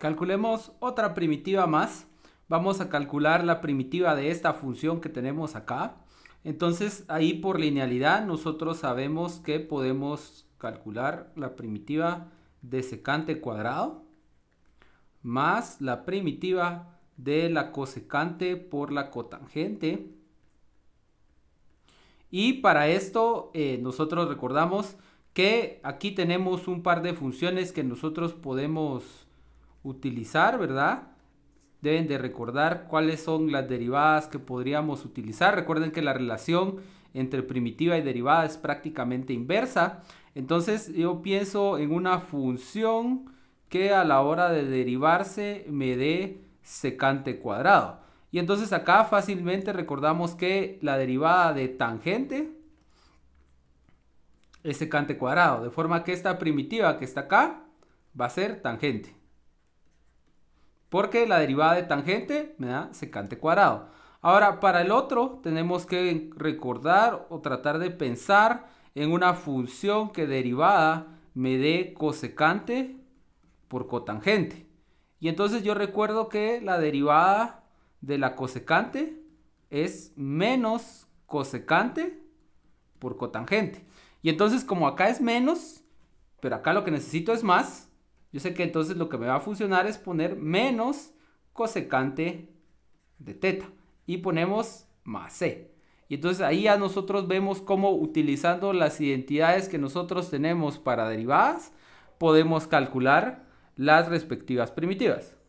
Calculemos otra primitiva más. Vamos a calcular la primitiva de esta función que tenemos acá. Entonces ahí por linealidad nosotros sabemos que podemos calcular la primitiva de secante cuadrado más la primitiva de la cosecante por la cotangente. Y para esto eh, nosotros recordamos que aquí tenemos un par de funciones que nosotros podemos utilizar, ¿verdad? Deben de recordar cuáles son las derivadas que podríamos utilizar. Recuerden que la relación entre primitiva y derivada es prácticamente inversa. Entonces yo pienso en una función que a la hora de derivarse me dé secante cuadrado. Y entonces acá fácilmente recordamos que la derivada de tangente es secante cuadrado. De forma que esta primitiva que está acá va a ser tangente porque la derivada de tangente me da secante cuadrado. Ahora, para el otro tenemos que recordar o tratar de pensar en una función que derivada me dé cosecante por cotangente. Y entonces yo recuerdo que la derivada de la cosecante es menos cosecante por cotangente. Y entonces como acá es menos, pero acá lo que necesito es más, yo sé que entonces lo que me va a funcionar es poner menos cosecante de teta. Y ponemos más c. Y entonces ahí ya nosotros vemos cómo utilizando las identidades que nosotros tenemos para derivadas, podemos calcular las respectivas primitivas.